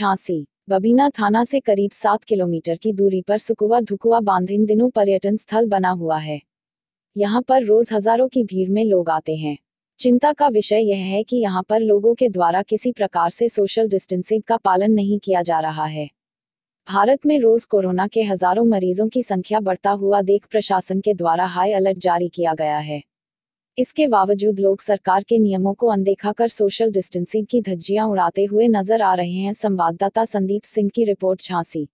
झांसी बबीना थाना से करीब सात किलोमीटर की दूरी पर सुकुआ धुकुआ बांध इन दिनों पर्यटन स्थल बना हुआ है यहाँ पर रोज हजारों की भीड़ में लोग आते हैं चिंता का विषय यह है कि यहाँ पर लोगों के द्वारा किसी प्रकार से सोशल डिस्टेंसिंग का पालन नहीं किया जा रहा है भारत में रोज कोरोना के हजारों मरीजों की संख्या बढ़ता हुआ देख प्रशासन के द्वारा हाई अलर्ट जारी किया गया है इसके बावजूद लोग सरकार के नियमों को अनदेखा कर सोशल डिस्टेंसिंग की धज्जियां उड़ाते हुए नजर आ रहे हैं संवाददाता संदीप सिंह की रिपोर्ट झांसी